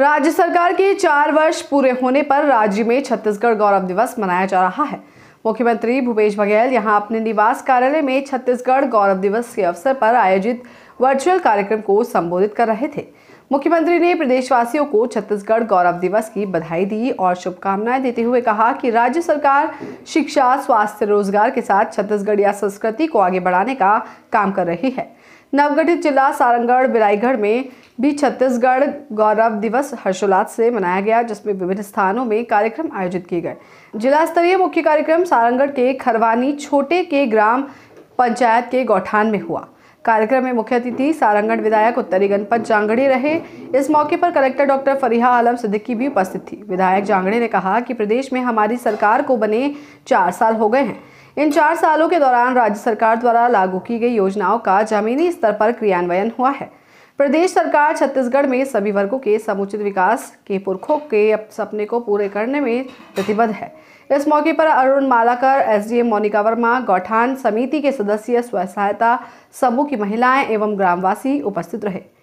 राज्य सरकार के चार वर्ष पूरे होने पर राज्य में छत्तीसगढ़ गौरव दिवस मनाया जा रहा है मुख्यमंत्री भूपेश बघेल यहां अपने निवास कार्यालय में छत्तीसगढ़ गौरव दिवस के अवसर पर आयोजित वर्चुअल कार्यक्रम को संबोधित कर रहे थे मुख्यमंत्री ने प्रदेशवासियों को छत्तीसगढ़ गौरव दिवस की बधाई दी और शुभकामनाएं देते हुए कहा कि राज्य सरकार शिक्षा स्वास्थ्य रोजगार के साथ छत्तीसगढ़ या संस्कृति को आगे बढ़ाने का काम कर रही है नवगठित जिला सारंगढ़ बिराईगढ़ में भी छत्तीसगढ़ गौरव दिवस हर्षोल्लास से मनाया गया जिसमें विभिन्न स्थानों में कार्यक्रम आयोजित किए गए जिला स्तरीय मुख्य कार्यक्रम सारंगढ़ के खरवानी छोटे के ग्राम पंचायत के गौठान में हुआ कार्यक्रम में मुख्य अतिथि सारंगढ़ विधायक उत्तरी गणपत जांगड़े रहे इस मौके पर कलेक्टर डॉक्टर फरीहा आलम सिद्दीकी भी उपस्थित थी विधायक जांगड़े ने कहा कि प्रदेश में हमारी सरकार को बने चार साल हो गए हैं इन चार सालों के दौरान राज्य सरकार द्वारा लागू की गई योजनाओं का जमीनी स्तर पर क्रियान्वयन हुआ है प्रदेश सरकार छत्तीसगढ़ में सभी वर्गों के समुचित विकास के पुरखों के सपने को पूरे करने में प्रतिबद्ध है इस मौके पर अरुण मालाकर एसडीएम मोनिका वर्मा गौठान समिति के सदस्य स्व सहायता समूह की महिलाएं एवं ग्रामवासी उपस्थित रहे